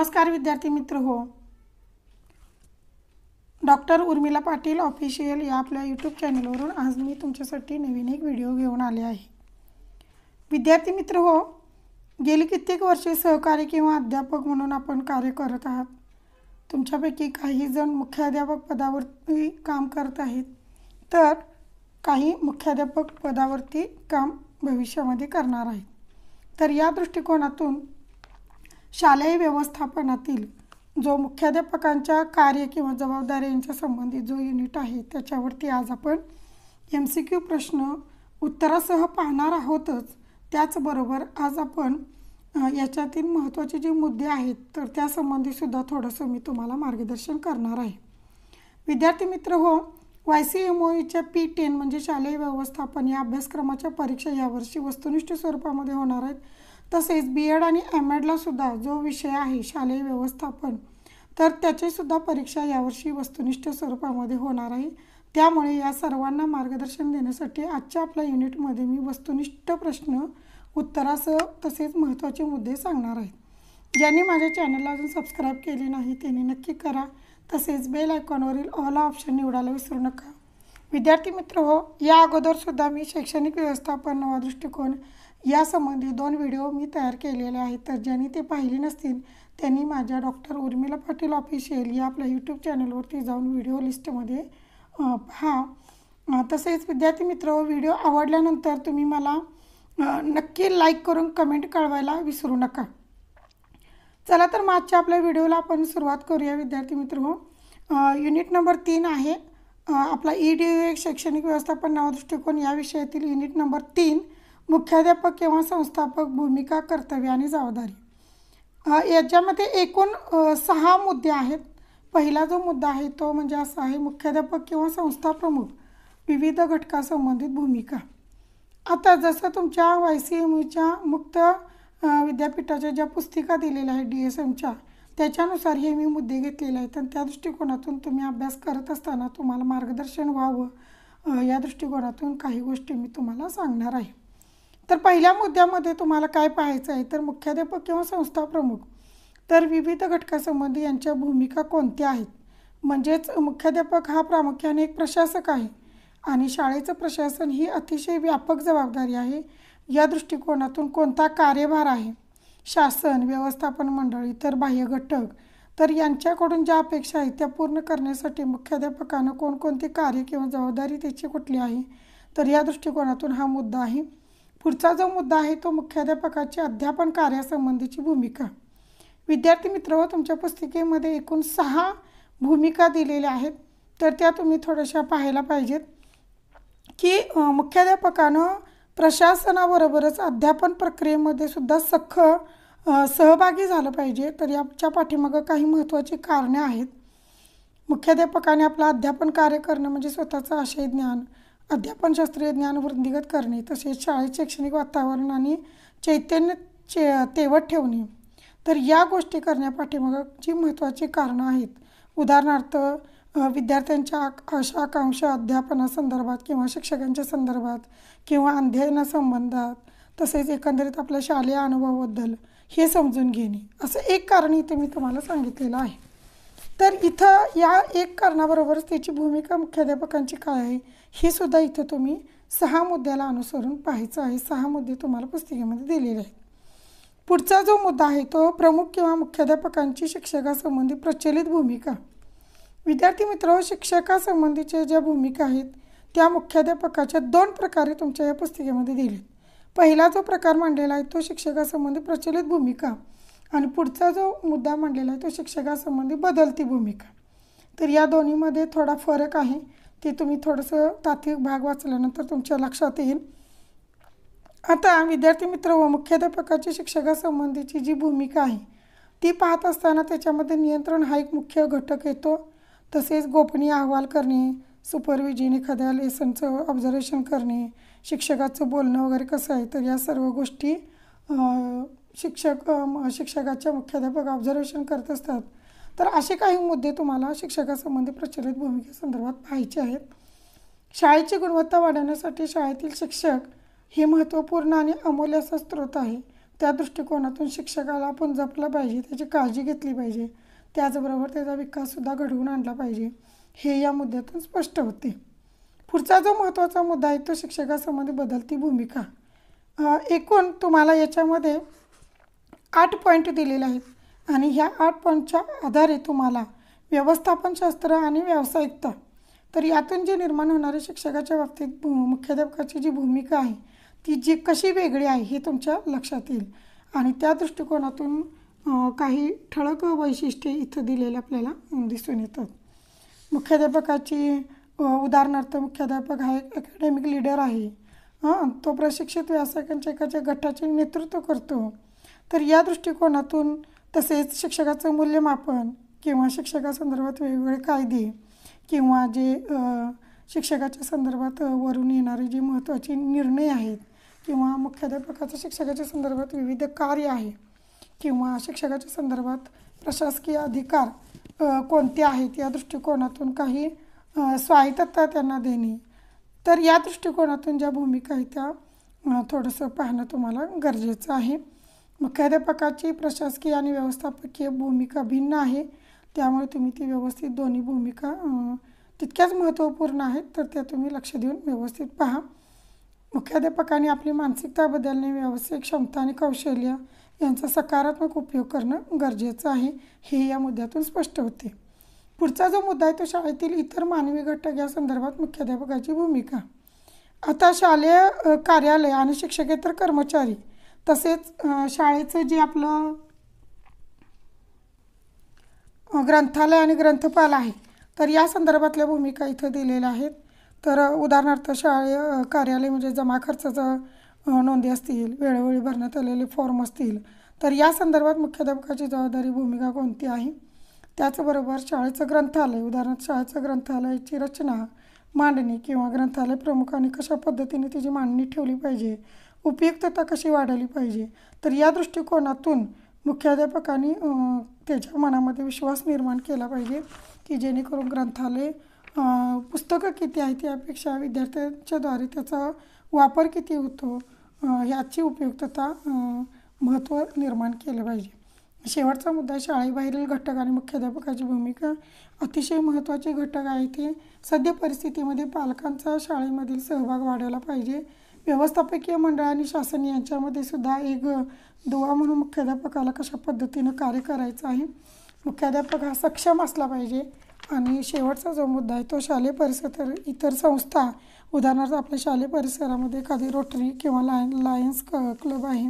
नमस्कार विद्यार्थी मित्र हो डॉक्टर उर्मिला पाटील ऑफिशियल या आपल्या यूट्यूब चॅनलवरून आज मी तुमच्यासाठी नवीन एक व्हिडिओ घेऊन आले आहे विद्यार्थी मित्र हो गेली कित्येक वर्षे सहकारी किंवा अध्यापक म्हणून आपण कार्य करत आहात तुमच्यापैकी काही जण मुख्याध्यापक पदावरती काम करत आहेत तर काही मुख्याध्यापक पदावरती काम भविष्यामध्ये करणार आहेत तर या दृष्टिकोनातून शालेय व्यवस्थापनातील जो मुख्याध्यापकांच्या कार्य किंवा जबाबदाऱ्यांच्या संबंधित जो युनिट आहे त्याच्यावरती आज आपण एम सी क्यू प्रश्न उत्तरासह पाहणार आहोतच त्याचबरोबर आज आपण याच्यातील महत्त्वाचे जे मुद्दे आहेत तर त्यासंबंधीसुद्धा थोडंसं मी तुम्हाला मार्गदर्शन करणार आहे विद्यार्थी मित्र हो Y C M O P ten म्हणजे शालेय व्यवस्थापन या अभ्यासक्रमाच्या परीक्षा यावर्षी वस्तुनिष्ठ स्वरूपामध्ये होणार आहेत तसेच बी एड आणि एम एडलासुद्धा सुद्धा जो विषय आहे शालेय व्यवस्थापन तर त्याचीसुद्धा परीक्षा यावर्षी वस्तुनिष्ठ स्वरूपामध्ये होणार आहे त्यामुळे या सर्वांना मार्गदर्शन देण्यासाठी आजच्या आपल्या युनिटमध्ये मी वस्तुनिष्ठ प्रश्न उत्तरासह तसेच महत्त्वाचे मुद्दे सांगणार आहे ज्यांनी माझ्या चॅनलला अजून सबस्क्राईब केले नाही त्यांनी नक्की करा तसेच बेल आयकॉनवरील ऑला ऑप्शन निवडायला विसरू नका विद्यार्थी मित्र हो या अगोदरसुद्धा मी शैक्षणिक व्यवस्थापन नवा दृष्टिकोन यासंबंधी दोन व्हिडिओ मी तयार केलेले आहेत तर ज्यांनी ते पाहिले नसतील त्यांनी माझ्या डॉक्टर उर्मिला पाटील ऑफिशियल या आपल्या यूट्यूब चॅनलवरती जाऊन व्हिडिओ लिस्टमध्ये पहा तसेच विद्यार्थी मित्र व्हिडिओ आवडल्यानंतर तुम्ही मला नक्की लाईक करून कमेंट कळवायला विसरू नका चला तर मागच्या आपल्या व्हिडिओला आपण सुरुवात करूया विद्यार्थी मित्र हो युनिट नंबर तीन आहे आपला ई e डी एक शैक्षणिक व्यवस्थापन नवा या विषयातील युनिट नंबर तीन मुख्याध्यापक किंवा संस्थापक भूमिका कर्तव्य आणि जबाबदारी याच्यामध्ये एकूण सहा मुद्दे आहेत पहिला जो मुद्दा आहे तो म्हणजे असा आहे मुख्याध्यापक किंवा संस्था प्रमुख विविध घटकासंबंधित भूमिका आता जसं तुमच्या वाय सी एम यूच्या मुक्त विद्यापीठाच्या ज्या पुस्तिका दिलेल्या आहेत डी एस एमच्या त्याच्यानुसार हे मी मुद्दे घेतलेले आहेत आणि त्या दृष्टिकोनातून तुम्ही अभ्यास करत असताना तुम्हाला मार्गदर्शन व्हावं या दृष्टिकोनातून काही गोष्टी मी तुम्हाला सांगणार आहे तर पहिल्या मुद्द्यामध्ये तुम्हाला काय पाहायचं आहे तर मुख्याध्यापक किंवा संस्था प्रमुख तर विविध घटकासंबंधी यांच्या भूमिका कोणत्या आहेत म्हणजेच मुख्याध्यापक हा प्रामुख्याने एक प्रशासक आहे आणि शाळेचं प्रशासन ही अतिशय व्यापक जबाबदारी आहे या दृष्टिकोनातून कोणता कार्यभार आहे शासन व्यवस्थापन मंडळ इतर बाह्य घटक तर यांच्याकडून ज्या अपेक्षा आहेत त्या पूर्ण करण्यासाठी मुख्याध्यापकानं कोणकोणती कार्य किंवा जबाबदारी त्याची कुठली आहे तर या दृष्टिकोनातून हा मुद्दा आहे पुढचा जो मुद्दा आहे तो मुख्याध्यापकाची अध्यापन कार्यासंबंधीची भूमिका विद्यार्थी मित्र हो, तुमच्या पुस्तिकेमध्ये एकूण सहा भूमिका दिलेल्या आहेत तर त्या तुम्ही थोड्याशा पाहायला पाहिजेत की मुख्याध्यापकानं प्रशासनाबरोबरच अध्यापन प्रक्रियेमध्ये सुद्धा सख सहभागी झालं पाहिजे तर याच्या पाठीमागं काही महत्त्वाची कारणे आहेत मुख्याध्यापकाने आपलं अध्यापन कार्य करणं म्हणजे स्वतःचं आशय ज्ञान अध्यापनशास्त्रीय ज्ञान वृद्धिगत करणे तसेच शाळेत शैक्षणिक वातावरण आणि चैतन्य चे तेवत ठेवणे तर या गोष्टी करण्यापाठीमागची महत्त्वाची कारणं आहेत उदाहरणार्थ विद्यार्थ्यांच्या आशा आकांक्षा अध्यापनासंदर्भात किंवा शिक्षकांच्या संदर्भात किंवा अध्ययनासंबंधात तसेच एकंदरीत आपल्या शालेय अनुभवाबद्दल हे समजून घेणे असं एक कारण इथे मी तुम्हाला सांगितलेलं आहे तर इथं या एक कारणाबरोबरच त्याची भूमिका मुख्याध्यापकांची काय आहे हे सुद्धा इथं तुम्ही सहा मुद्द्याला अनुसरून पाहायचं आहे सहा मुद्दे तुम्हाला पुस्तिकेमध्ये दिलेले आहेत पुढचा जो मुद्दा आहे तो प्रमुख किंवा मुख्याध्यापकांची शिक्षकासंबंधी प्रचलित भूमिका विद्यार्थी मित्र शिक्षकासंबंधीच्या ज्या भूमिका आहेत त्या मुख्याध्यापकाच्या दोन प्रकारे तुमच्या या पुस्तिकेमध्ये दिले पहिला जो प्रकार मांडलेला आहे तो शिक्षकासंबंधी प्रचलित भूमिका आणि पुढचा जो मुद्दा मांडलेला आहे तो शिक्षकासंबंधी बदलती भूमिका तर या दोन्हीमध्ये थोडा फरक आहे ते तुम्ही थोडंसं तात्विक भाग वाचल्यानंतर तुमच्या लक्षात येईल आता विद्यार्थी मित्र व मुख्याध्यापकाची शिक्षकासंबंधीची जी भूमिका आहे ती पाहत असताना त्याच्यामध्ये नियंत्रण हा एक मुख्य घटक येतो तसेच गोपनीय अहवाल करणे सुपरविजन एखाद्या लेसनचं ऑब्झर्वेशन करणे शिक्षकाचं बोलणं वगैरे कसं आहे तर या सर्व गोष्टी शिक्षक शिक्षकाच्या मुख्याध्यापक ऑब्झर्वेशन करत असतात तर असे काही मुद्दे तुम्हाला शिक्षकासंबंधी प्रचलित भूमिकेसंदर्भात पाहायचे आहेत शाळेची गुणवत्ता वाढवण्यासाठी शाळेतील शिक्षक हे महत्त्वपूर्ण आणि अमूल्य असा स्रोत आहे त्या दृष्टिकोनातून शिक्षकाला आपण जपलं पाहिजे त्याची काळजी घेतली पाहिजे त्याचबरोबर त्याचा विकाससुद्धा घडवून आणला पाहिजे हे या मुद्द्यातून स्पष्ट होते पुढचा जो महत्त्वाचा मुद्दा आहे तो शिक्षकासंबंधी बदलती भूमिका एकूण तुम्हाला याच्यामध्ये आठ पॉईंट दिलेले आहेत आणि ह्या आठ पॉईंटच्या आधारे तुम्हाला व्यवस्थापनशास्त्र आणि व्यावसायिकता तर यातून जे निर्माण होणारे शिक्षकाच्या बाबतीत मुख्याध्यापकाची जी भूमिका आहे ती जी कशी वेगळी आहे हे तुमच्या लक्षात येईल आणि त्या दृष्टिकोनातून काही ठळक वैशिष्ट्ये इथं दिलेले आपल्याला दिसून येतात मुख्याध्यापकाची उदाहरणार्थ मुख्याध्यापक हा एक अकॅडमिक लीडर आहे हां तो प्रशिक्षित व्यावसायिकांच्या एकाच्या गटाचे नेतृत्व करतो तर या दृष्टिकोनातून तसेच शिक्षकाचं मूल्यमापन किंवा शिक्षकासंदर्भात वेगवेगळे कायदे किंवा जे शिक्षकाच्या संदर्भात वरून येणारे जे महत्त्वाचे निर्णय आहेत किंवा मुख्याध्यापकाचं शिक्षकाच्या संदर्भात विविध कार्य आहे किंवा शिक्षकाच्या संदर्भात प्रशासकीय अधिकार कोणते आहेत या दृष्टिकोनातून काही स्वायत्तता त्यांना देणे तर या दृष्टिकोनातून ज्या भूमिका आहेत त्या थोडंसं पाहणं तुम्हाला गरजेचं आहे मुख्याध्यापकाची प्रशासकीय आणि व्यवस्थापकीय भूमिका भिन्न आहे त्यामुळे तुम्ही ती व्यवस्थित दोन्ही भूमिका तितक्याच महत्त्वपूर्ण आहेत तर त्या तुम्ही लक्ष देऊन व्यवस्थित पहा मुख्याध्यापकाने आपली मानसिकता बदलणे व्यावसायिक क्षमता आणि कौशल्य यांचा सकारात्मक उपयोग करणं गरजेचं आहे हे या मुद्द्यातून स्पष्ट होते पुढचा जो मुद्दा आहे तो शाळेतील इतर मानवी घटक या संदर्भात मुख्याध्यापकाची भूमिका आता शालेय कार्यालय आणि शिक्षकेतर कर्मचारी तसेच शाळेचं जे आपलं ग्रंथालय आणि ग्रंथपाल आहे तर या संदर्भातल्या भूमिका इथं दिलेल्या आहेत तर उदाहरणार्थ शाळे कार्यालय म्हणजे जमा खर्चाचं नोंदी असतील वेळोवेळी भरण्यात आलेले फॉर्म असतील तर या संदर्भात मुख्याध्यापकाची जबाबदारी भूमिका कोणती आहे त्याचबरोबर शाळेचं ग्रंथालय उदाहरणार्थ शाळेचं ग्रंथालयाची रचना मांडणी किंवा ग्रंथालय प्रमुखांनी कशा पद्धतीने तिची मांडणी ठेवली पाहिजे उपयुक्तता कशी वाढवली पाहिजे तर या दृष्टिकोनातून मुख्याध्यापकांनी त्याच्या मनामध्ये विश्वास निर्माण केला पाहिजे की जेणेकरून ग्रंथालय पुस्तकं किती आहेत यापेक्षा विद्यार्थ्यांच्याद्वारे त्याचा वापर किती होतो याची उपयुक्तता महत्त्व निर्माण केलं पाहिजे शेवटचा मुद्दा शाळेबाहेरील घटक आणि मुख्याध्यापकाची भूमिका अतिशय महत्त्वाचे घटक आहे ते सद्य परिस्थितीमध्ये पालकांचा शाळेमधील सहभाग वाढवला पाहिजे व्यवस्थापकीय मंडळ आणि शासन यांच्यामध्ये सुद्धा एक दुवा म्हणून मुख्याध्यापकाला कशा पद्धतीनं कार्य करायचं आहे मुख्याध्यापक हा सक्षम असला पाहिजे आणि शेवटचा जो मुद्दा आहे तो शालेय परिसर तर इतर संस्था उदाहरणार्थ आपल्या शालेय परिसरामध्ये एखादी रोटरी किंवा लायन लायन्स क क्लब आहे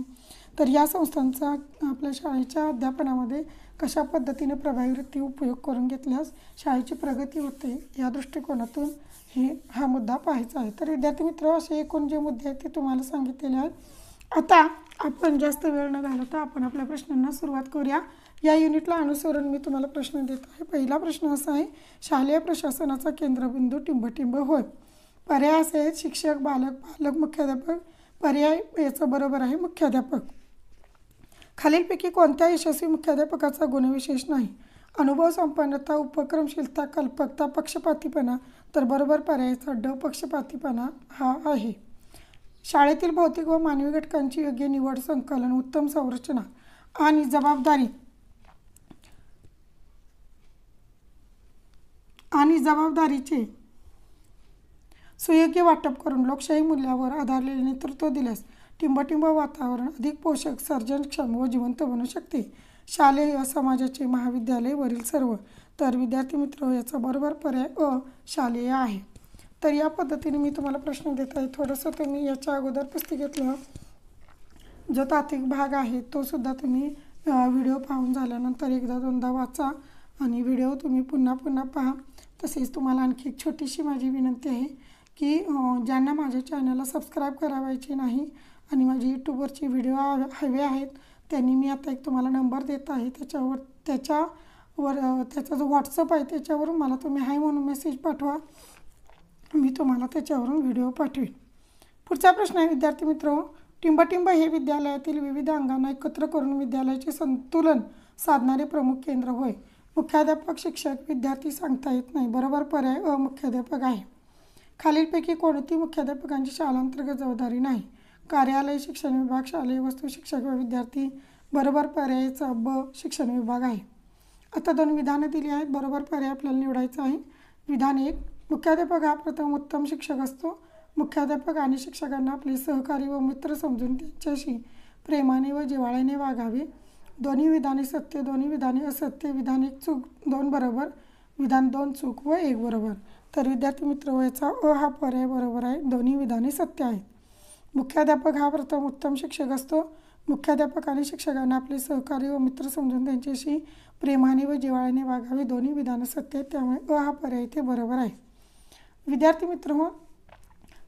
तर या संस्थांचा आपल्या शाळेच्या अध्यापनामध्ये कशा पद्धतीने प्रभावी वृत्ती उपयोग करून घेतल्यास शाळेची प्रगती होते या दृष्टिकोनातून हे हा मुद्दा पाहायचा आहे तर विद्यार्थी मित्र असे एकूण जे मुद्दे आहेत ते तुम्हाला सांगितलेले आहेत आता आपण जास्त वेळ न घालवता आपण आपल्या प्रश्नांना सुरुवात करूया या युनिटला अनुसरून मी तुम्हाला प्रश्न देत आहे पहिला प्रश्न असा आहे शालेय प्रशासनाचा केंद्रबिंदू टिंबटिंब होय पर्याय असे आहेत शिक्षक बालक पालक मुख्याध्यापक पर्याय याचं बरोबर आहे मुख्याध्यापक खालीलपैकी कोणत्या यशस्वी मुख्याध्यापकाचा गुणविशेष नाही अनुभव संपन्नता उपक्रमशीलता कल्पकता पक्षपातीपणा तर बरोबर पर्यायचा ड पक्षपातीपणा हा आहे शाळेतील भौतिक व मानवी घटकांची योग्य निवड संकलन उत्तम संरचना आणि जबाबदारी आणि जबाबदारीचे सुयोग्य वाटप करून लोकशाही मूल्यावर आधारलेले नेतृत्व दिल्यास टिंबटिंब वातावरण अधिक पोषक सर्जनक्षम व जिवंत बनू शकते शालेय समाजाचे महाविद्यालय वरील सर्व तर विद्यार्थी मित्र याचा बरोबर पर्याय अ शालेय आहे तर या पद्धतीने मी तुम्हाला प्रश्न देत आहे थोडंसं तुम्ही याच्या अगोदर पुस्तिकेतलं जो तात्विक भाग आहे तो सुद्धा तुम्ही व्हिडिओ पाहून झाल्यानंतर एकदा दोनदा वाचा आणि व्हिडिओ तुम्ही पुन्हा पुन्हा पहा तसेच तुम्हाला आणखी एक छोटीशी माझी विनंती आहे की ज्यांना माझ्या चॅनलला सबस्क्राईब करावायची नाही आणि माझी यूट्यूबवरचे व्हिडिओ हवे आहेत त्यांनी मी आता एक तुम्हाला नंबर देत आहे त्याच्यावर त्याच्या वर त्याचा जो व्हॉट्सअप आहे त्याच्यावरून मला तुम्ही हाय म्हणून मेसेज पाठवा मी तुम्हाला त्याच्यावरून व्हिडिओ पाठवेन पुढचा प्रश्न आहे विद्यार्थी मित्र टिंबाटिंबा हे विद्यालयातील विविध अंगांना एकत्र करून विद्यालयाचे संतुलन साधणारे प्रमुख केंद्र होय मुख्याध्यापक शिक्षक विद्यार्थी सांगता येत नाही बरोबर पर्याय अमुख्याध्यापक आहे खालीलपैकी कोणती मुख्याध्यापकांची शालांतर्गत जबाबदारी नाही कार्यालय शिक्षण विभाग शालेय वस्तू शिक्षक व विद्यार्थी बरोबर पर्यायचा ब शिक्षण विभाग आहे आता दोन विधानं दिली आहेत बरोबर पर्याय आपल्याला निवडायचा आहे विधान एक मुख्याध्यापक हा प्रथम उत्तम शिक्षक असतो मुख्याध्यापक आणि शिक्षकांना आपले सहकारी व मित्र समजून त्यांच्याशी प्रेमाने व जिवाळ्याने वागावे दोन्ही विधाने सत्य दोन्ही विधाने असत्य विधान एक चूक दोन बरोबर विधान दोन चूक व एक बरोबर तर विद्यार्थी मित्र वयाचा अ हा पर्याय बरोबर आहे दोन्ही विधाने सत्य आहेत मुख्याध्यापक हा प्रथम उत्तम शिक्षक असतो मुख्याध्यापक आणि शिक्षकांना आपले सहकारी व मित्र समजून त्यांच्याशी प्रेमाने व जिवाळ्याने वागावे दोन्ही विधानं सत्य आहेत त्यामुळे अ हा पर्याय इथे बरोबर आहे विद्यार्थी मित्र हो,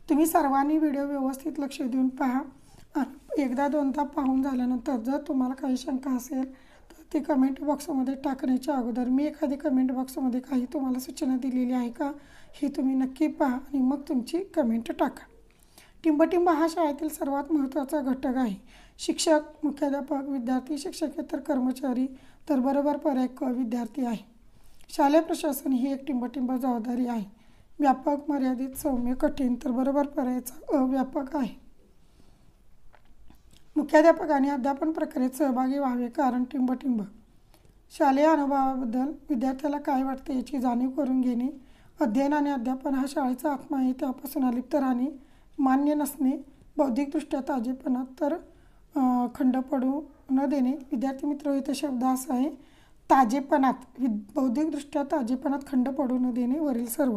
तुम्ही सर्वांनी व्हिडिओ व्यवस्थित लक्ष देऊन पहा एकदा दोनदा पाहून झाल्यानंतर जर तुम्हाला काही शंका असेल तर ती कमेंट बॉक्समध्ये टाकण्याच्या अगोदर मी एखादी कमेंट बॉक्समध्ये काही तुम्हाला सूचना दिलेली आहे का हे तुम्ही नक्की पहा आणि मग तुमची कमेंट टाका टिंबटिंब हा शाळेतील सर्वात महत्त्वाचा घटक आहे शिक्षक मुख्याध्यापक विद्यार्थी शिक्षकेतर कर्मचारी तर बरोबर पर्याय क विद्यार्थी आहे शालेय प्रशासन ही एक टिंबटिंब जबाबदारी आहे व्यापक मर्यादित सौम्य कठीण तर बरोबर पर्यायचा अव्यापक आहे आणि अध्यापन प्रक्रियेत सहभागी व्हावे कारण टिंबटिंब शालेय अनुभवाबद्दल विद्यार्थ्याला काय वाटते याची जाणीव करून घेणे अध्ययन आणि अध्यापन हा शाळेचा आत्मा आहे त्यापासून अलिप्त राहणे मान्य नसणे बौद्धिकदृष्ट्या ताजेपणा तर खंड पडू न देणे विद्यार्थी मित्र हो, इथे शब्द असा आहे ताजेपणात वि बौद्धिकदृष्ट्या ताजेपणात खंड पडू न देणे वरील सर्व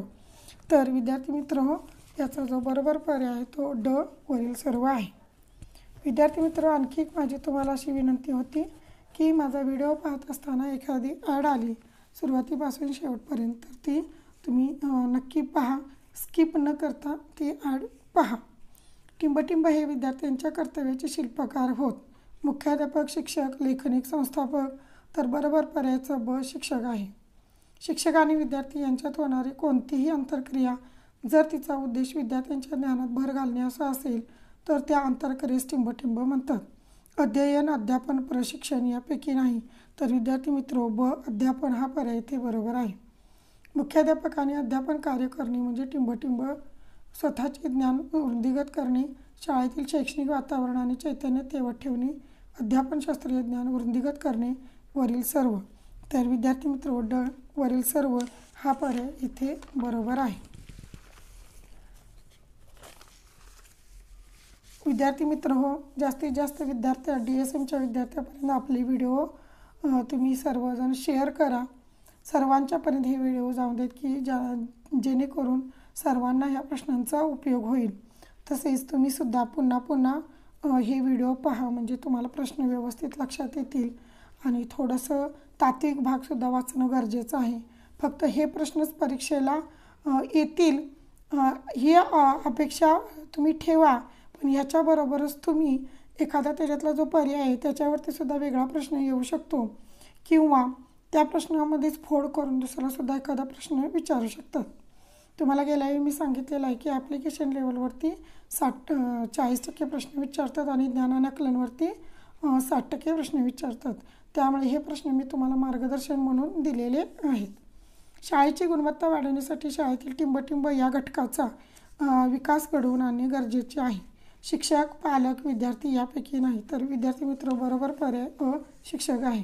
तर विद्यार्थी मित्र हो, याचा जो बरोबर पर्याय आहे तो ड वरील सर्व आहे विद्यार्थी मित्र आणखी एक माझी तुम्हाला अशी विनंती होती की माझा व्हिडिओ पाहत असताना एखादी ॲड आली सुरुवातीपासून शेवटपर्यंत तर ती तुम्ही नक्की पहा स्किप न करता ती ॲड पहा टिंबटिंब हे विद्यार्थ्यांच्या कर्तव्याचे शिल्पकार होत मुख्याध्यापक शिक्षक लेखनिक संस्थापक तर बरोबर पर्यायचं ब शिक्षक आहे शिक्षक आणि विद्यार्थी यांच्यात होणारी कोणतीही अंतरक्रिया जर तिचा उद्देश विद्यार्थ्यांच्या ज्ञानात भर घालणे असा असेल तर त्या अंतरक्रियेस टिंबटिंब म्हणतात अध्ययन अध्यापन प्रशिक्षण यापैकी नाही तर विद्यार्थी मित्रो ब अध्यापन हा पर्याय ते बरोबर आहे मुख्याध्यापक आणि अध्यापन कार्य करणे म्हणजे टिंबटिंब स्वतःचे ज्ञान वृद्धिगत करणे शाळेतील शैक्षणिक वातावरण आणि चैतन्य तेवत ठेवणे अध्यापनशास्त्रीय ज्ञान वृद्धिगत करणे वरील सर्व तर विद्यार्थी मित्र डळ वरील सर्व हा पर्याय इथे बरोबर आहे विद्यार्थी मित्र हो जास्तीत जास्त विद्यार्थ्या डी एस एमच्या विद्यार्थ्यापर्यंत आपले व्हिडिओ तुम्ही सर्वजण शेअर करा सर्वांच्यापर्यंत हे व्हिडिओ जाऊ देत की ज्या जेणेकरून सर्वांना ह्या प्रश्नांचा उपयोग होईल तसेच तुम्ही सुद्धा पुन्हा पुन्हा हे व्हिडिओ पहा म्हणजे तुम्हाला प्रश्न व्यवस्थित लक्षात येतील आणि थोडंसं तात्विक भागसुद्धा वाचणं गरजेचं आहे फक्त हे प्रश्नच परीक्षेला येतील ही अपेक्षा तुम्ही ठेवा पण ह्याच्याबरोबरच तुम्ही एखादा त्याच्यातला जो पर्याय आहे त्याच्यावरती सुद्धा वेगळा प्रश्न येऊ शकतो किंवा त्या प्रश्नामध्येच फोड करून सुद्धा एखादा प्रश्न विचारू शकतात तुम्हाला गेल्या मी सांगितलेलं आहे की ॲप्लिकेशन लेवलवरती साठ चाळीस टक्के प्रश्न विचारतात आणि ज्ञानानकलांवरती साठ टक्के प्रश्न विचारतात त्यामुळे हे प्रश्न मी तुम्हाला मार्गदर्शन म्हणून दिलेले आहेत शाळेची गुणवत्ता वाढवण्यासाठी शाळेतील टिंबटिंब या घटकाचा विकास घडवून आणणे गरजेचे आहे शिक्षक पालक विद्यार्थी यापैकी नाही तर विद्यार्थी मित्र बरोबर पर्याय अ शिक्षक आहे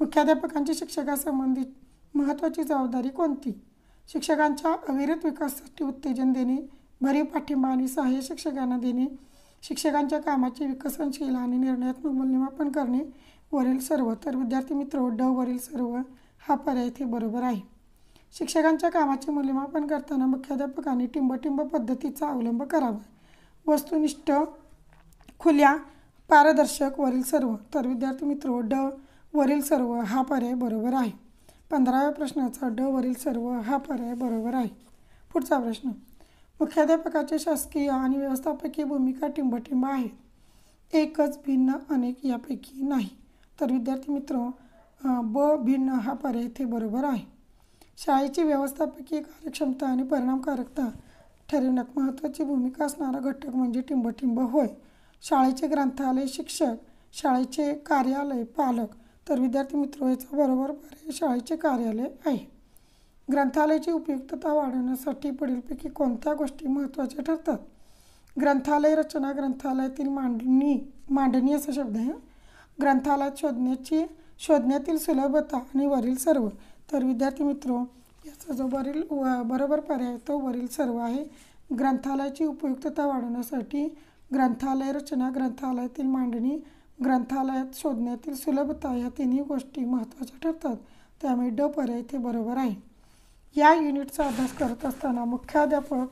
मुख्याध्यापकांची शिक्षकासंबंधित महत्त्वाची जबाबदारी कोणती शिक्षकांच्या अविरत विकासासाठी उत्तेजन देणे भरीव पाठिंबा आणि सहाय्य शिक्षकांना देणे शिक्षकांच्या कामाचे विकसनशील आणि निर्णयात्मक मूल्यमापन करणे वरील सर्व तर विद्यार्थी मित्र ड वरील सर्व हा पर्याय इथे बरोबर आहे शिक्षकांच्या कामाचे मूल्यमापन करताना मुख्याध्यापकांनी टिंबटिंब पद्धतीचा अवलंब करावा वस्तुनिष्ठ खुल्या पारदर्शक वरील सर्व तर विद्यार्थी मित्र ड वरील सर्व हा पर्याय बरोबर आहे पंधराव्या प्रश्नाचा ड वरील सर्व हा पर्याय बरोबर आहे पुढचा प्रश्न मुख्याध्यापकाचे शासकीय आणि व्यवस्थापकीय भूमिका टिंबटिंब आहेत एकच भिन्न अनेक यापैकी नाही तर विद्यार्थी मित्र ब भिन्न हा पर्याय इथे बरोबर आहे शाळेची व्यवस्थापकीय कार्यक्षमता आणि परिणामकारकता ठरविण्यात महत्त्वाची भूमिका असणारा घटक म्हणजे टिंबटिंब होय शाळेचे ग्रंथालय शिक्षक शाळेचे कार्यालय पालक तर विद्यार्थी मित्र याचा बरोबर पर्याय शाळेचे कार्यालय आहे ग्रंथालयाची उपयुक्तता वाढवण्यासाठी पुढीलपैकी कोणत्या गोष्टी महत्त्वाच्या ठरतात ग्रंथालय रचना ग्रंथालयातील मांडणी मांडणी असा शब्द आहे ग्रंथालयात शोधण्याची शोधण्यातील सुलभता आणि वरील सर्व तर विद्यार्थी मित्र याचा जो वरील व बरोबर पर्याय तो वरील सर्व आहे ग्रंथालयाची उपयुक्तता वाढवण्यासाठी ग्रंथालय रचना ग्रंथालयातील मांडणी ग्रंथालयात शोधण्यातील सुलभता या तिन्ही गोष्टी महत्त्वाच्या ठरतात त्यामुळे ड पर्याय ते बरोबर आहे या युनिटचा अभ्यास करत असताना मुख्याध्यापक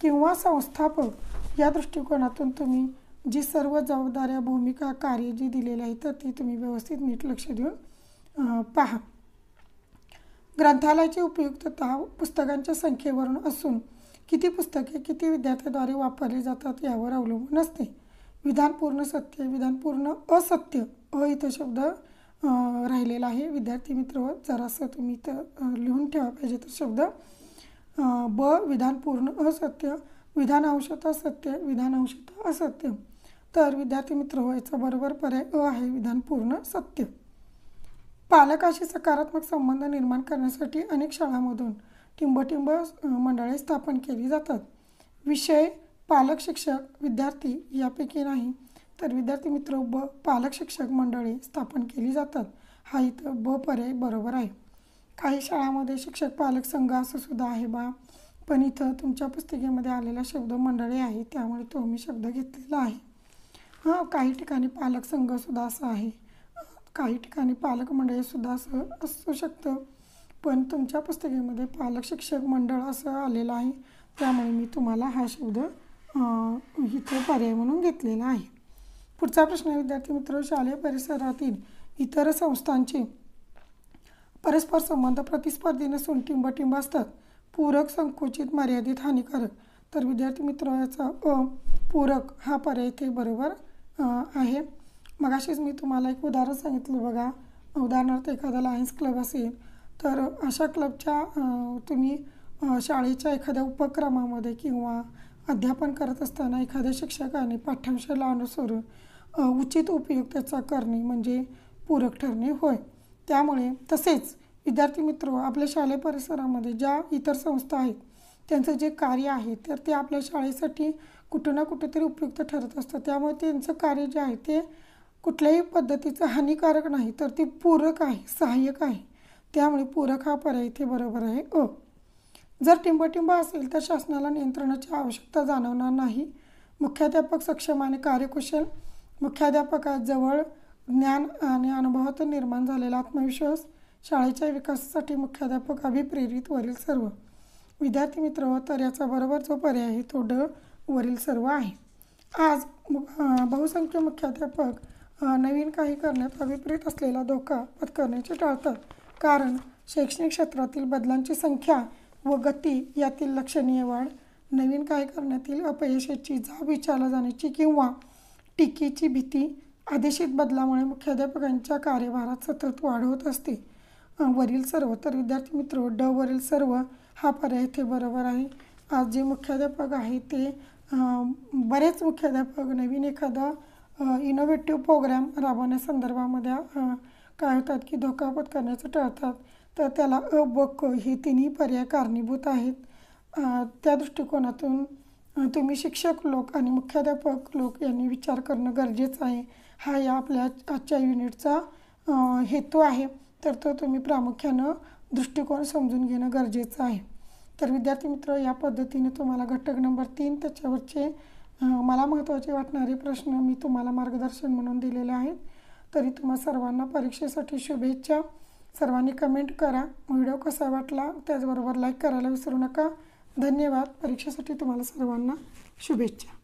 किंवा संस्थापक या दृष्टिकोनातून तुम्ही जी सर्व जबाबदाऱ्या भूमिका कार्य जी दिलेली आहे तर ती तुम्ही व्यवस्थित नीट लक्ष देऊन पहा ग्रंथालयाची उपयुक्तता पुस्तकांच्या संख्येवरून असून किती पुस्तके किती विद्यार्थ्याद्वारे वापरली जातात यावर अवलंबून असते विधानपूर्ण सत्य विधानपूर्ण असत्य अ इथं शब्द राहिलेला आहे विद्यार्थी मित्र जरासं तुम्ही इथं लिहून ठेवा पाहिजे तर शब्द ब विधानपूर्ण असत्य विधान अंशत सत्य विधान अंशतः असत्य तर विद्यार्थी मित्र याचा बरोबर पर्याय अ आहे विधानपूर्ण सत्य पालकाशी सकारात्मक संबंध निर्माण करण्यासाठी अनेक शाळांमधून टिंबटिंब मंडळे स्थापन केली जातात विषय पालक शिक्षक विद्यार्थी यापैकी नाही तर विद्यार्थी मित्र ब पालक शिक्षक मंडळी स्थापन केली जातात हा इथं ब पर्याय बरोबर आहे काही शाळामध्ये शिक्षक पालक संघ असं सुद्धा आहे बा पण इथं तुमच्या पुस्तिकेमध्ये आलेला शब्द मंडळी आहे त्यामुळे तो मी शब्द घेतलेला आहे हां काही ठिकाणी पालक संघसुद्धा असं आहे काही ठिकाणी पालक मंडळीसुद्धा असं असू शकतं पण तुमच्या पुस्तिकेमध्ये पालक शिक्षक मंडळ असं आलेलं आहे त्यामुळे मी तुम्हाला हा शब्द इतर पर्याय म्हणून घेतलेला आहे पुढचा प्रश्न विद्यार्थी मित्र शालेय परिसरातील इतर संस्थांचे परस्पर संबंध प्रतिस्पर्धी नसून टिंबटिंब असतात पूरक संकुचित मर्यादित हानिकारक तर विद्यार्थी मित्र याचा अ पूरक हा पर्याय इथे बरोबर आहे मग अशीच मी तुम्हाला एक उदाहरण सांगितलं बघा उदाहरणार्थ एखादा लायन्स क्लब असेल तर अशा क्लबच्या तुम्ही शाळेच्या एखाद्या उपक्रमामध्ये किंवा अध्यापन करत असताना एखाद्या शिक्षकाने पाठ्यांशाला अनुसरून उचित उपयोग त्याचा करणे म्हणजे पूरक ठरणे होय त्यामुळे तसेच विद्यार्थी मित्र आपल्या शालेय परिसरामध्ये ज्या इतर संस्था आहेत त्यांचं जे कार्य आहे तर ते आपल्या शाळेसाठी कुठं ना कुठेतरी उपयुक्त ठरत असतं त्यामुळे त्यांचं कार्य जे आहे ते कुठल्याही पद्धतीचं हानिकारक नाही तर ते पूरक आहे सहाय्यक आहे त्यामुळे पूरक हा पर्याय इथे बरोबर आहे अ जर टिंबटिंब असेल तर शासनाला नियंत्रणाची आवश्यकता जाणवणार नाही मुख्याध्यापक सक्षम आणि कार्यकुशल मुख्याध्यापकाजवळ ज्ञान आणि अनुभवातून निर्माण झालेला आत्मविश्वास शाळेच्या विकासासाठी मुख्याध्यापक अभिप्रेरित वरील सर्व विद्यार्थी मित्र व हो, तर याचा बरोबर जो पर्याय आहे तो ड वरील सर्व आहे आज बहुसंख्य मुख्याध्यापक नवीन काही करण्यात अभिप्रेत असलेला धोका पत्करण्याचे टाळतात कारण शैक्षणिक क्षेत्रातील बदलांची संख्या व गती यातील लक्षणीय वाढ नवीन काय करण्यातील अपयशाची जाब विचारला जाण्याची किंवा टीकेची भीती आदेशित बदलामुळे मुख्याध्यापकांच्या कार्यभारात सतत वाढ होत असते वरील सर्व तर विद्यार्थी मित्र ड वरील सर्व हा पर्याय इथे बरोबर आहे आज जे मुख्याध्यापक आहे ते बरेच मुख्याध्यापक नवीन एखादा इनोव्हेटिव्ह प्रोग्राम राबवण्यासंदर्भामध्ये काय होतात की धोका करण्याचं टाळतात तर त्याला अ ब क हे तिन्ही पर्याय कारणीभूत आहेत त्या दृष्टिकोनातून तुम्ही शिक्षक लोक आणि मुख्याध्यापक लोक यांनी विचार करणं गरजेचं आहे हा या आपल्या आजच्या युनिटचा हेतू आहे तर तो तुम्ही प्रामुख्यानं दृष्टिकोन समजून घेणं गरजेचं आहे तर विद्यार्थी मित्र या पद्धतीने तुम्हाला घटक नंबर तीन त्याच्यावरचे मला महत्त्वाचे वाटणारे प्रश्न मी तुम्हाला मार्गदर्शन म्हणून दिलेले आहेत तरी तुम्हा सर्वांना परीक्षेसाठी शुभेच्छा सर्वांनी कमेंट करा व्हिडिओ कसा वाटला त्याचबरोबर लाईक करायला विसरू नका धन्यवाद परीक्षेसाठी तुम्हाला सर्वांना शुभेच्छा